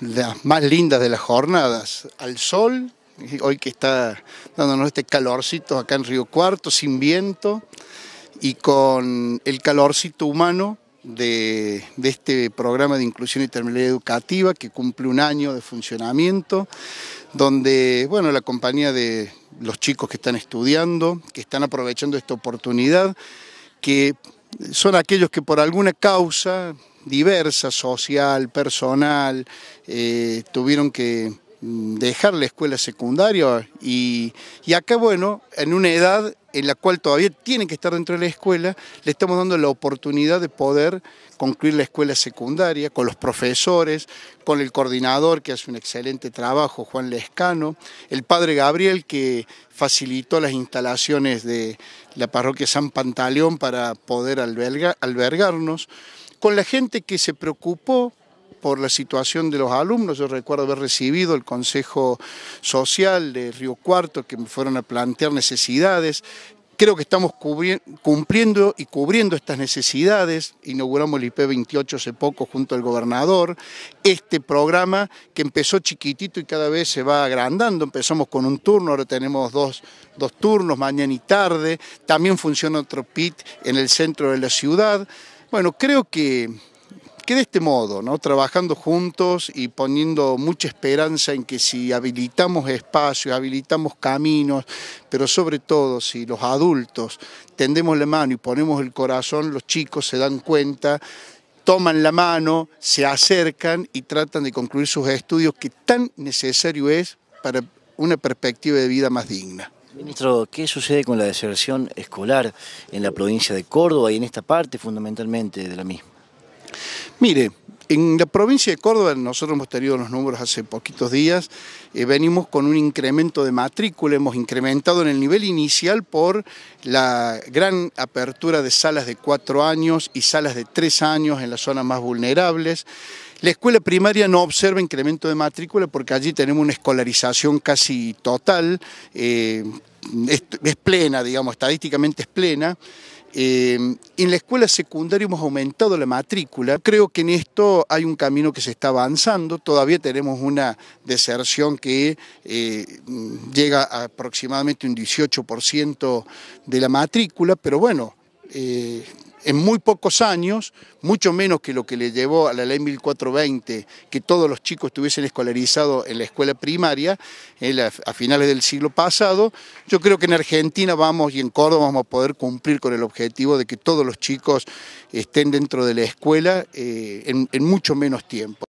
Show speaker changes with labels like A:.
A: las más lindas de las jornadas, al sol, hoy que está dándonos este calorcito acá en Río Cuarto, sin viento, y con el calorcito humano de, este programa de inclusión y terminalidad educativa que cumple un año de funcionamiento, donde bueno, la compañía de los chicos que están estudiando, que están aprovechando esta oportunidad, que son aquellos que por alguna causa diversa, social, personal, eh, tuvieron que mm, dejar la escuela secundaria y, y, acá, bueno, en una edad en la cual todavía tienen que estar dentro de la escuela, le estamos dando la oportunidad de poder concluir la escuela secundaria con los profesores, con el coordinador que hace un excelente trabajo, Juan Lescano, el padre Gabriel que facilitó las instalaciones de la parroquia San Pantaleón para poder albergarnos con la gente que se preocupó por la situación de los alumnos. Yo recuerdo haber recibido el Consejo Social de Río Cuarto, que me fueron a plantear necesidades. Creo que estamos cumpliendo y cubriendo estas necesidades. Inauguramos el IP28 hace poco junto al gobernador. Este programa que empezó chiquitito y cada vez se va agrandando. Empezamos con un turno, ahora tenemos dos, turnos, mañana y tarde. También funciona otro PIT en el centro de la ciudad. Bueno, creo que, que de este modo, ¿no? trabajando juntos y poniendo mucha esperanza en que si habilitamos espacios, habilitamos caminos, pero sobre todo si los adultos tendemos la mano y ponemos el corazón, los chicos se dan cuenta toman la mano, se acercan y tratan de concluir sus estudios que tan necesario es para una perspectiva de vida más digna. Ministro, ¿qué sucede con la deserción escolar en la provincia de Córdoba y en esta parte fundamentalmente de la misma? Mire, en la provincia de Córdoba, nosotros hemos tenido los números hace poquitos días, eh, venimos con un incremento de matrícula, hemos incrementado en el nivel inicial por la gran apertura de salas de cuatro años y salas de tres años en las zonas más vulnerables. La escuela primaria no observa incremento de matrícula porque allí tenemos una escolarización casi total, eh, es plena, digamos, estadísticamente es plena. Em, en la escuela secundaria hemos aumentado la matrícula. Creo que en esto hay un camino que se está avanzando. Todavía tenemos una deserción que eh, llega a aproximadamente un 18% de la matrícula, pero bueno, eh, en muy pocos años, mucho menos que lo que le llevó a la ley 1420, que todos los chicos estuviesen escolarizados en la escuela primaria a finales del siglo pasado, yo creo que en Argentina vamos y en Córdoba vamos a poder cumplir con el objetivo de que todos los chicos estén dentro de la escuela eh, en, mucho menos tiempo.